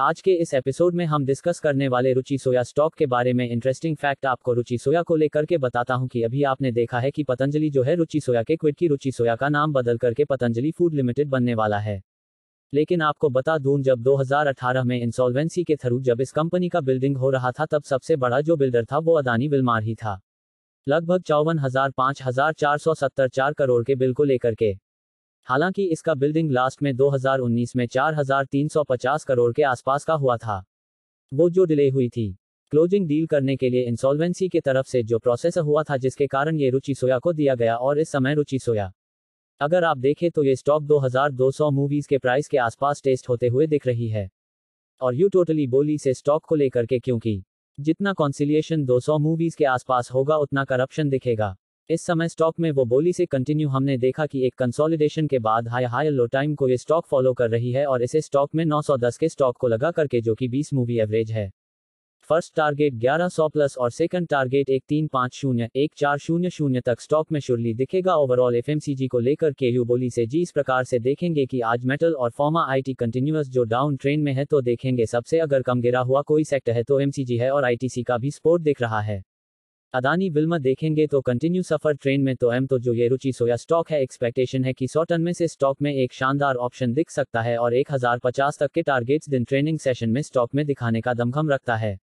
आज के इस एपिसोड में हम डिस्कस करने वाले रुचि सोया स्टॉक के बारे में इंटरेस्टिंग फैक्ट आपको रुचि सोया को लेकर के बताता हूं कि अभी आपने देखा है कि पतंजलि जो है रुचि सोया के क्विड की रुचि सोया का नाम बदल करके पतंजलि फूड लिमिटेड बनने वाला है लेकिन आपको बता दूं जब 2018 में इंसॉल्वेंसी के थ्रू जब इस कंपनी का बिल्डिंग हो रहा था तब सबसे बड़ा जो बिल्डर था वो अदानी विलमार ही था लगभग चौवन हजार पाँच हजार चार सौ सत्तर चार करोड़ के बिल को लेकर के हालांकि इसका बिल्डिंग लास्ट में 2019 में 4,350 करोड़ के आसपास का हुआ था वो जो डिले हुई थी क्लोजिंग डील करने के लिए इंसॉल्वेंसी के तरफ से जो प्रोसेस हुआ था जिसके कारण ये रुचि सोया को दिया गया और इस समय रुचि सोया अगर आप देखें तो ये स्टॉक 2200 मूवीज के प्राइस के आसपास टेस्ट होते हुए दिख रही है और यू टोटली बोली से स्टॉक को लेकर के क्योंकि जितना कॉन्सिलिएशन 200 मूवीज के आसपास होगा उतना करप्शन दिखेगा इस समय स्टॉक में वो बोली से कंटिन्यू हमने देखा कि एक कंसोलिडेशन के बाद हाई हाई लो टाइम को ये स्टॉक फॉलो कर रही है और इसे स्टॉक में 910 के स्टॉक को लगा करके जो कि 20 मूवी एवरेज है फर्स्ट टारगेट 1100 प्लस और सेकंड टारगेट एक तीन पाँच शून्य एक चार शून्य शून्य तक स्टॉक में शुरली दिखेगा ओवरऑल एफ को लेकर के यू बोली से जी इस प्रकार से देखेंगे कि आज मेटल और फॉर्मा आईटी कंटिन्यूस जो डाउन ट्रेन में है तो देखेंगे सबसे अगर कम गिरा हुआ कोई सेक्टर है तो एमसीजी है और आईटीसी का भी स्पोर्ट दिख रहा है अदानी विल्मा देखेंगे तो कंटिन्यू सफर ट्रेन में तो एम तो जो ये रुचि सोया स्टॉक है एक्सपेक्टेशन है कि सौ टन में से स्टॉक में एक शानदार ऑप्शन दिख सकता है और एक तक के टारगेट्स दिन ट्रेनिंग सेशन में स्टॉक में दिखाने का दमखम रखता है